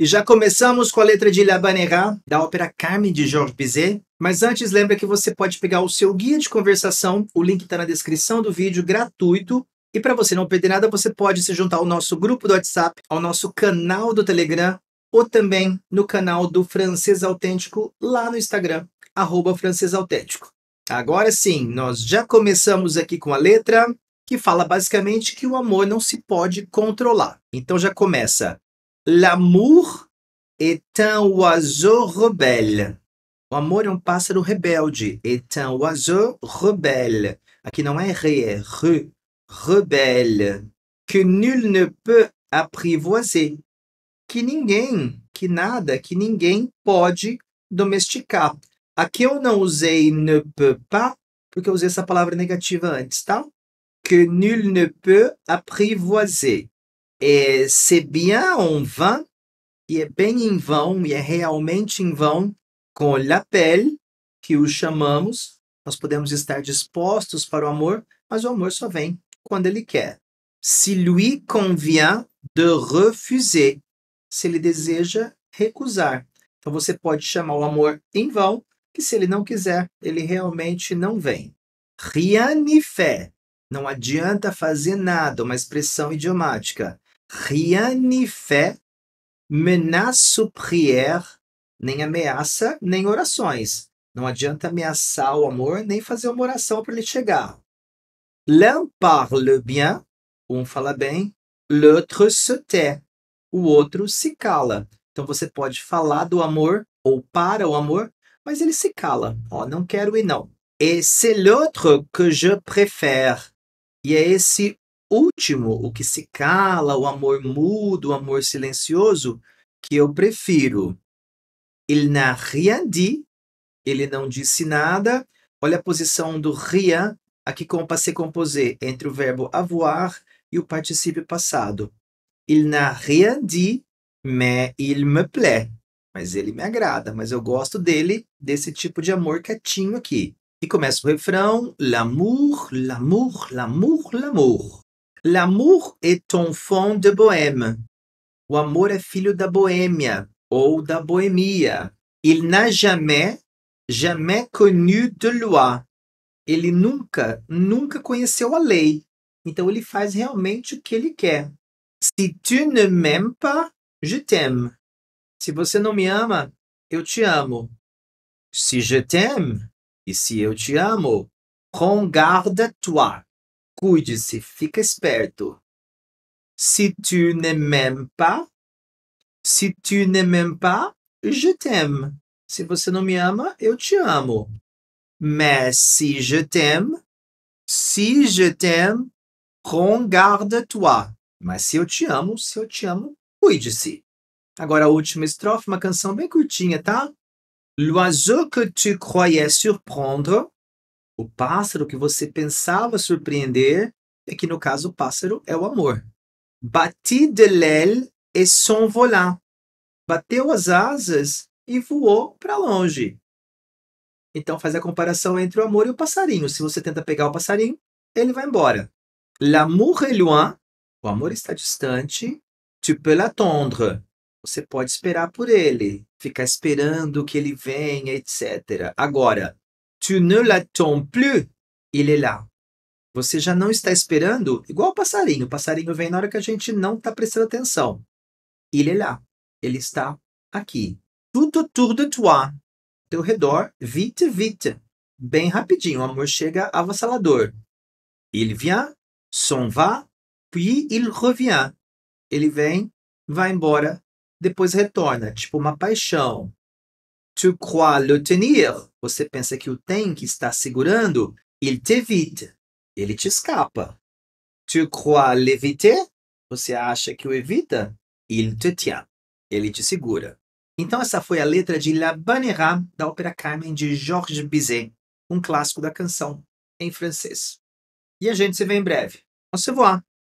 E já começamos com a letra de La Banera, da ópera Carmen de Georges Bizet. Mas antes, lembra que você pode pegar o seu guia de conversação, o link está na descrição do vídeo, gratuito. E para você não perder nada, você pode se juntar ao nosso grupo do WhatsApp, ao nosso canal do Telegram ou também no canal do Francês Autêntico lá no Instagram, arroba Francês Autêntico. Agora sim, nós já começamos aqui com a letra que fala basicamente que o amor não se pode controlar. Então já começa L'amour est un oiseau rebelle. O amor é um pássaro rebelde. Est un oiseau rebelle. Aqui não é re, é re. Rebelle. Que nul ne peut apprivoiser. Que ninguém, que nada, que ninguém pode domesticar. Aqui eu não usei ne peut pas, porque eu usei essa palavra negativa antes, tá? Que nul ne peut apprivoiser é, c'est bien en vain, e é bem em vão, e é realmente em vão, com l'appel, pele, que o chamamos, nós podemos estar dispostos para o amor, mas o amor só vem quando ele quer. Se lui convient de refuser, se ele deseja recusar. Então você pode chamar o amor em vão, que se ele não quiser, ele realmente não vem. Rien n'y fait. Não adianta fazer nada, uma expressão idiomática rien n'y fait, menace ou prière, nem ameaça, nem orações. Não adianta ameaçar o amor, nem fazer uma oração para ele chegar. L'un parle bien, um fala bem, l'autre se tait, o outro se cala. Então você pode falar do amor ou para o amor, mas ele se cala. Ó, oh, não quero e não. Et c'est l'autre que je préfère. E é esse último, o que se cala, o amor mudo, o amor silencioso, que eu prefiro. Il n'a rien dit, ele não disse nada. Olha a posição do rien aqui com o passé composé, entre o verbo avoir e o particípio passado. Il n'a rien dit, mais il me plaît. Mas ele me agrada, mas eu gosto dele, desse tipo de amor quietinho aqui. E começa o refrão: l'amour, l'amour, l'amour, l'amour. L'amour est enfant de bohème. O amor é filho da boêmia ou da boemia. Il n'a jamais, jamais connu de loi. Ele nunca, nunca conheceu a lei. Então ele faz realmente o que ele quer. Si tu ne m'aimes pas, je t'aime. Se você não me ama, eu te amo. Si je t'aime, e se eu te amo, prends garde à toi. Cuide-se, fica esperto. Si tu ne m'aimes pas, si tu ne m'aimes pas, je t'aime. Se você não me ama, eu te amo. Mais si je t'aime, si je t'aime, regarde-toi. Mas se eu te amo, se eu te amo, cuide-se. Agora a última estrofe, uma canção bem curtinha, tá? L'oiseau que tu croyais surprendre o pássaro que você pensava surpreender, é que no caso o pássaro é o amor. Bati de l'aile et son volant. Bateu as asas e voou para longe. Então faz a comparação entre o amor e o passarinho. Se você tenta pegar o passarinho, ele vai embora. L'amour est loin. O amor está distante. Tu peux l'attendre. Você pode esperar por ele, ficar esperando que ele venha, etc. Agora, Tu ne l'attends plus, il est là. Você já não está esperando, igual o passarinho. O passarinho vem na hora que a gente não está prestando atenção. Il est là. Ele está aqui. Tout autour de toi. Teu redor, vite, vite. Bem rapidinho. O amor chega avassalador. Il vient, s'en va, puis il revient. Ele vem, vai embora, depois retorna. Tipo uma paixão. Tu crois le tenir. Você pensa que o tem, que está segurando. Il t'évite. Ele te escapa. Tu crois l'éviter. Você acha que o evita. Il te tient. Ele te segura. Então, essa foi a letra de La Banera, da ópera Carmen de Georges Bizet, um clássico da canção em francês. E a gente se vê em breve. Au revoir!